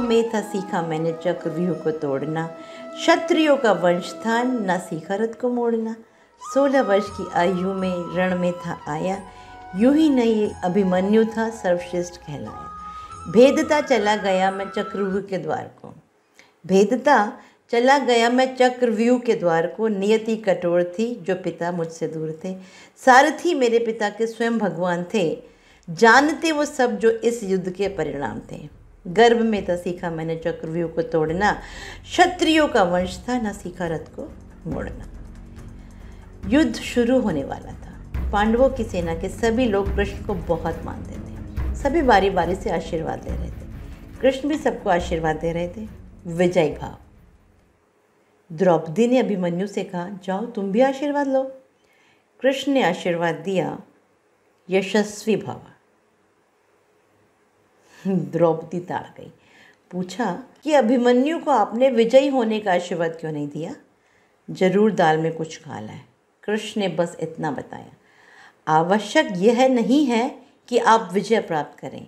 में था सीखा मैंने चक्रव्यूह को तोड़ना क्षत्रियो का वंश था न सीखा रथ को मोड़ना सोलह वर्ष की आयु में रण में था आया यूं ही नहीं अभिमन्यु था सर्वश्रेष्ठ कहलाया भेदता चला गया मैं चक्रव्यूह के द्वार को भेदता चला गया मैं चक्रव्यूह के द्वार को नियति कठोर थी जो पिता मुझसे दूर थे सारथी मेरे पिता के स्वयं भगवान थे जानते वो सब जो इस युद्ध के परिणाम थे गर्भ में था सीखा मैंने चक्रव्यूह को तोड़ना क्षत्रियो का वंश था ना सीखा रथ को मोड़ना युद्ध शुरू होने वाला था पांडवों की सेना के सभी लोग कृष्ण को बहुत मानते थे सभी बारी बारी से आशीर्वाद ले रहे थे कृष्ण भी सबको आशीर्वाद दे रहे थे विजय भाव द्रौपदी ने अभिमन्यु से कहा जाओ तुम भी आशीर्वाद लो कृष्ण ने आशीर्वाद दिया यशस्वी भावा द्रौपदी ताड़ गई पूछा कि अभिमन्यु को आपने विजयी होने का आशीर्वाद क्यों नहीं दिया जरूर दाल में कुछ खाला है कृष्ण ने बस इतना बताया आवश्यक यह नहीं है कि आप विजय प्राप्त करें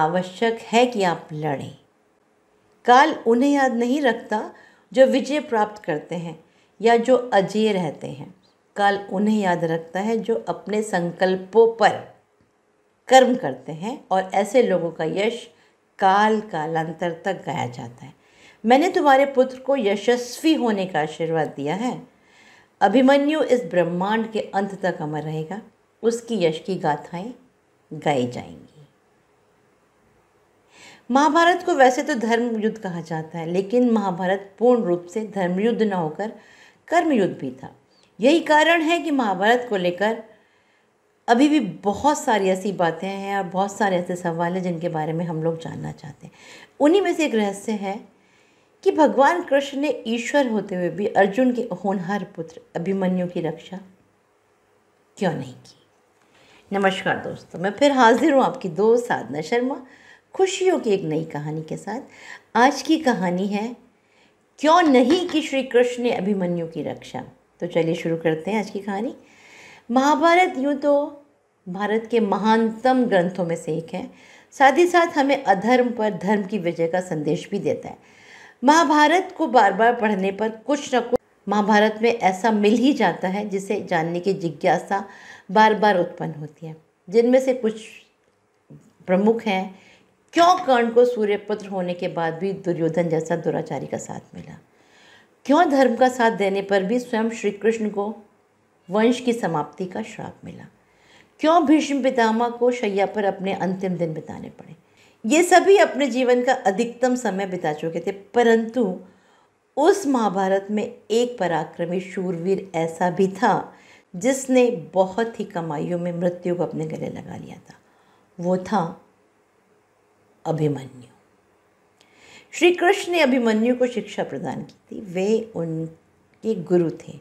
आवश्यक है कि आप लड़ें काल उन्हें याद नहीं रखता जो विजय प्राप्त करते हैं या जो अजय रहते हैं काल उन्हें याद रखता है जो अपने संकल्पों पर कर्म करते हैं और ऐसे लोगों का यश काल कालांतर तक गाया जाता है मैंने तुम्हारे पुत्र को यशस्वी होने का आशीर्वाद दिया है अभिमन्यु इस ब्रह्मांड के अंत तक अमर रहेगा उसकी यश की गाथाएं गाई जाएंगी महाभारत को वैसे तो धर्म युद्ध कहा जाता है लेकिन महाभारत पूर्ण रूप से धर्मयुद्ध न होकर कर्मयुद्ध भी था यही कारण है कि महाभारत को लेकर अभी भी बहुत सारी ऐसी बातें हैं और बहुत सारे ऐसे सवाल हैं जिनके बारे में हम लोग जानना चाहते हैं उन्हीं में से एक रहस्य है कि भगवान कृष्ण ने ईश्वर होते हुए भी अर्जुन के होनहार पुत्र अभिमन्यु की रक्षा क्यों नहीं की नमस्कार दोस्तों मैं फिर हाजिर हूँ आपकी दोस्त साधना शर्मा खुशियों की एक नई कहानी के साथ आज की कहानी है क्यों नहीं कि श्री कृष्ण ने अभिमन्यु की रक्षा तो चलिए शुरू करते हैं आज की कहानी महाभारत यूँ तो भारत के महानतम ग्रंथों में से एक है साथ ही साथ हमें अधर्म पर धर्म की विजय का संदेश भी देता है महाभारत को बार बार पढ़ने पर कुछ न कुछ महाभारत में ऐसा मिल ही जाता है जिसे जानने की जिज्ञासा बार बार उत्पन्न होती है जिनमें से कुछ प्रमुख हैं क्यों कर्ण को सूर्यपुत्र होने के बाद भी दुर्योधन जैसा दुराचारी का साथ मिला क्यों धर्म का साथ देने पर भी स्वयं श्री कृष्ण को वंश की समाप्ति का श्राप मिला क्यों भीष्म पितामह को शैया पर अपने अंतिम दिन बिताने पड़े ये सभी अपने जीवन का अधिकतम समय बिता चुके थे परंतु उस महाभारत में एक पराक्रमी शूरवीर ऐसा भी था जिसने बहुत ही कमाइयों में मृत्यु को अपने गले लगा लिया था वो था अभिमन्यु श्री कृष्ण ने अभिमन्यु को शिक्षा प्रदान की थी वे उनके गुरु थे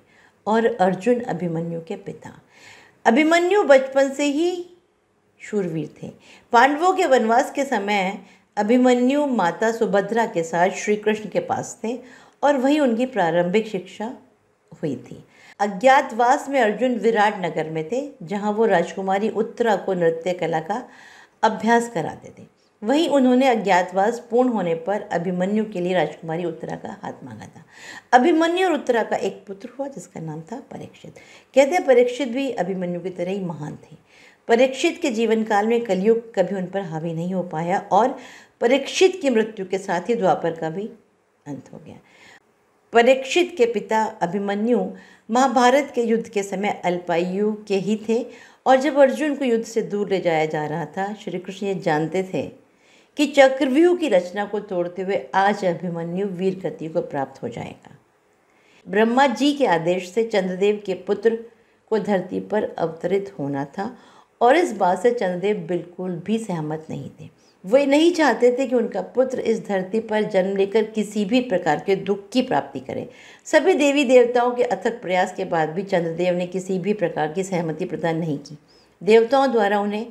और अर्जुन अभिमन्यु के पिता अभिमन्यु बचपन से ही शूरवीर थे पांडवों के वनवास के समय अभिमन्यु माता सुभद्रा के साथ श्री कृष्ण के पास थे और वहीं उनकी प्रारंभिक शिक्षा हुई थी अज्ञातवास में अर्जुन विराट नगर में थे जहां वो राजकुमारी उत्तरा को नृत्य कला का अभ्यास कराते थे वहीं उन्होंने अज्ञातवास पूर्ण होने पर अभिमन्यु के लिए राजकुमारी उत्तरा का हाथ मांगा था अभिमन्यु और उत्तरा का एक पुत्र हुआ जिसका नाम था परीक्षित कहते हैं परीक्षित भी अभिमन्यु की तरह ही महान थे परीक्षित के जीवन काल में कलयुग कभी उन पर हावी नहीं हो पाया और परीक्षित की मृत्यु के साथ ही द्वापर का भी अंत हो गया परीक्षित के पिता अभिमन्यु महाभारत के युद्ध के समय अल्पायु के ही थे और जब अर्जुन को युद्ध से दूर ले जाया जा रहा था श्री कृष्ण ये जानते थे कि चक्रव्यूह की रचना को तोड़ते हुए आज अभिमन्यु वीर गति को प्राप्त हो जाएगा ब्रह्मा जी के आदेश से चंद्रदेव के पुत्र को धरती पर अवतरित होना था और इस बात से चंद्रदेव बिल्कुल भी सहमत नहीं थे वे नहीं चाहते थे कि उनका पुत्र इस धरती पर जन्म लेकर किसी भी प्रकार के दुख की प्राप्ति करे सभी देवी देवताओं के अथक प्रयास के बाद भी चंद्रदेव ने किसी भी प्रकार की सहमति प्रदान नहीं की देवताओं द्वारा उन्हें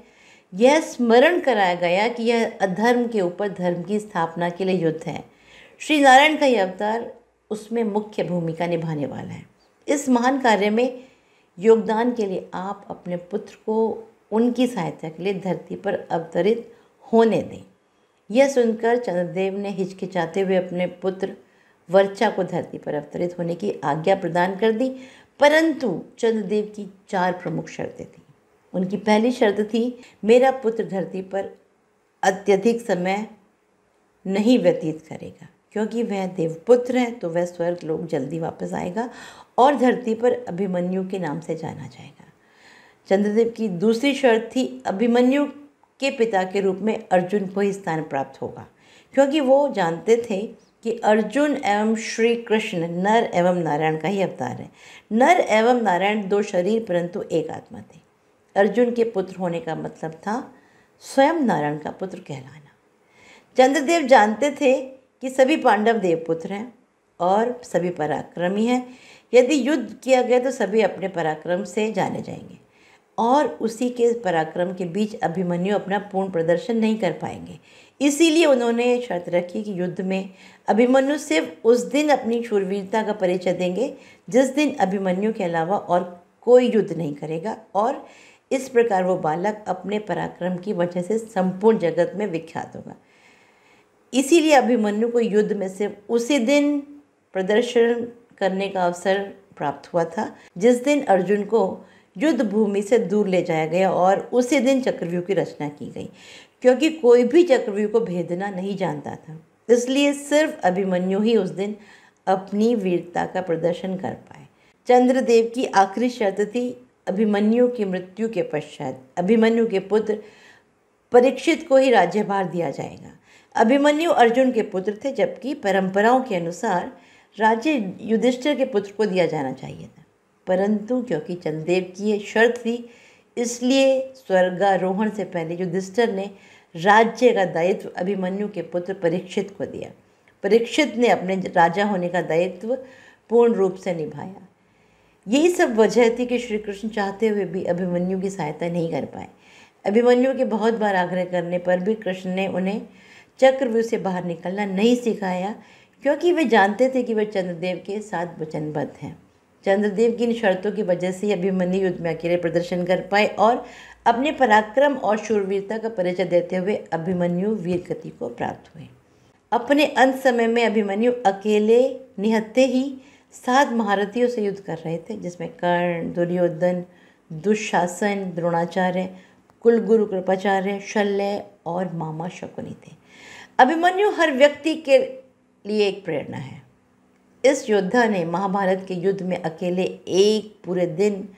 यह स्मरण कराया गया कि यह अधर्म के ऊपर धर्म की स्थापना के लिए युद्ध है श्री नारायण का यह अवतार उसमें मुख्य भूमिका निभाने वाला है इस महान कार्य में योगदान के लिए आप अपने पुत्र को उनकी सहायता के लिए धरती पर अवतरित होने दें यह सुनकर चंद्रदेव ने हिचकिचाते हुए अपने पुत्र वर्चा को धरती पर अवतरित होने की आज्ञा प्रदान कर दी परंतु चंद्रदेव की चार प्रमुख शर्तें थीं उनकी पहली शर्त थी मेरा पुत्र धरती पर अत्यधिक समय नहीं व्यतीत करेगा क्योंकि वह देवपुत्र है तो वह स्वर्ग लोग जल्दी वापस आएगा और धरती पर अभिमन्यु के नाम से जाना जाएगा चंद्रदेव की दूसरी शर्त थी अभिमन्यु के पिता के रूप में अर्जुन को ही स्थान प्राप्त होगा क्योंकि वो जानते थे कि अर्जुन एवं श्री कृष्ण नर एवं नारायण का ही अवतार है नर एवं नारायण दो शरीर परंतु एक आत्मा थे अर्जुन के पुत्र होने का मतलब था स्वयं नारायण का पुत्र कहलाना चंद्रदेव जानते थे कि सभी पांडव देव पुत्र हैं और सभी पराक्रमी हैं यदि युद्ध किया गया तो सभी अपने पराक्रम से जाने जाएंगे और उसी के पराक्रम के बीच अभिमन्यु अपना पूर्ण प्रदर्शन नहीं कर पाएंगे इसीलिए उन्होंने शर्त रखी कि युद्ध में अभिमन्यु सिर्फ उस दिन अपनी शूरवीरता का परिचय देंगे जिस दिन अभिमन्यु के अलावा और कोई युद्ध नहीं करेगा और इस प्रकार वो बालक अपने पराक्रम की वजह से संपूर्ण जगत में विख्यात होगा इसीलिए अभिमन्यु को युद्ध में सिर्फ उसी दिन प्रदर्शन करने का अवसर प्राप्त हुआ था जिस दिन अर्जुन को युद्ध भूमि से दूर ले जाया गया और उसी दिन चक्रव्यूह की रचना की गई क्योंकि कोई भी चक्रव्यूह को भेदना नहीं जानता था इसलिए सिर्फ अभिमन्यु ही उस दिन अपनी वीरता का प्रदर्शन कर पाए चंद्रदेव की आखिरी शर्त थी अभिमन्यु की मृत्यु के पश्चात अभिमन्यु के पुत्र परीक्षित को ही राज्यभार दिया जाएगा अभिमन्यु अर्जुन के पुत्र थे जबकि परंपराओं के अनुसार राज्य युधिष्ठिर के पुत्र को दिया जाना चाहिए था परंतु क्योंकि चंदेव की यह शर्त थी इसलिए स्वर्गारोहण से पहले युधिष्ठिर ने राज्य का दायित्व अभिमन्यु के पुत्र परीक्षित को दिया परीक्षित ने अपने राजा होने का दायित्व पूर्ण रूप से निभाया यही सब वजह थी कि श्री कृष्ण चाहते हुए भी अभिमन्यु की सहायता नहीं कर पाए अभिमन्यु के बहुत बार आग्रह करने पर भी कृष्ण ने उन्हें चक्रव्यूह से बाहर निकलना नहीं सिखाया क्योंकि वे जानते थे कि वे चंद्रदेव के साथ वचनबद्ध हैं चंद्रदेव की इन शर्तों की वजह से ही अभिमन्यु युद्ध में अकेले प्रदर्शन कर पाए और अपने पराक्रम और शूरवीरता का परिचय देते हुए अभिमन्यु वीर गति को प्राप्त हुए अपने अंत समय में अभिमन्यु अकेले निहत्ते ही सात महारथियों से युद्ध कर रहे थे जिसमें कर्ण दुर्योधन दुशासन द्रोणाचार्य कुलगुरु कृपाचार्य शल्य और मामा शकुनी थे अभिमन्यु हर व्यक्ति के लिए एक प्रेरणा है इस योद्धा ने महाभारत के युद्ध में अकेले एक पूरे दिन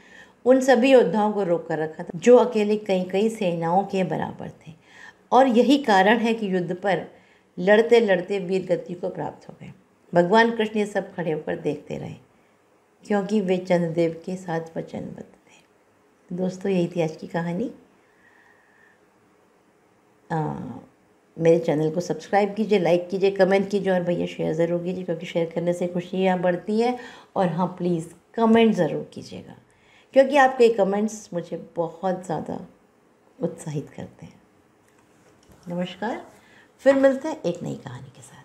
उन सभी योद्धाओं को रोक कर रखा था जो अकेले कई कई सेनाओं के बराबर थे और यही कारण है कि युद्ध पर लड़ते लड़ते वीरगति को प्राप्त हो गए भगवान कृष्ण ये सब खड़े होकर देखते रहे क्योंकि वे चंद्रदेव के साथ वचनबद्ध थे दोस्तों यही थी आज की कहानी आ, मेरे चैनल को सब्सक्राइब कीजिए लाइक कीजिए कमेंट कीजिए और भैया शेयर ज़रूर कीजिए क्योंकि शेयर करने से खुशियाँ बढ़ती है और हाँ प्लीज़ कमेंट ज़रूर कीजिएगा क्योंकि आपके कमेंट्स मुझे बहुत ज़्यादा उत्साहित करते हैं नमस्कार फिर मिलते हैं एक नई कहानी के साथ